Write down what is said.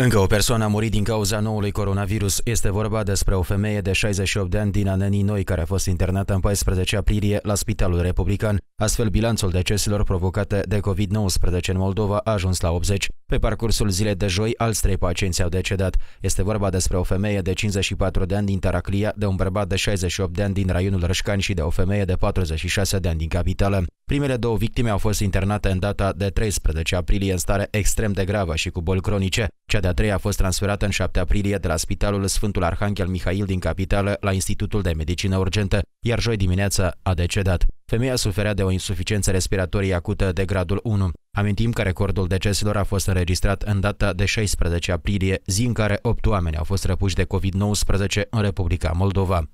Încă o persoană a murit din cauza noului coronavirus. Este vorba despre o femeie de 68 de ani din Anenii Noi, care a fost internată în 14 aprilie la Spitalul Republican. Astfel, bilanțul deceselor provocate de COVID-19 în Moldova a ajuns la 80. Pe parcursul zilei de joi, alți trei pacienți au decedat. Este vorba despre o femeie de 54 de ani din Taraclia, de un bărbat de 68 de ani din raionul Rășcani și de o femeie de 46 de ani din capitală. Primele două victime au fost internate în data de 13 aprilie în stare extrem de gravă și cu boli cronice. Cea de-a treia a fost transferată în 7 aprilie de la Spitalul Sfântul Arhanghel Mihail din capitală la Institutul de Medicină Urgentă, iar joi dimineața a decedat. Femeia suferea de o insuficiență respiratorie acută de gradul 1. Amintim că recordul deceselor a fost înregistrat în data de 16 aprilie, zi în care 8 oameni au fost răpuși de COVID-19 în Republica Moldova.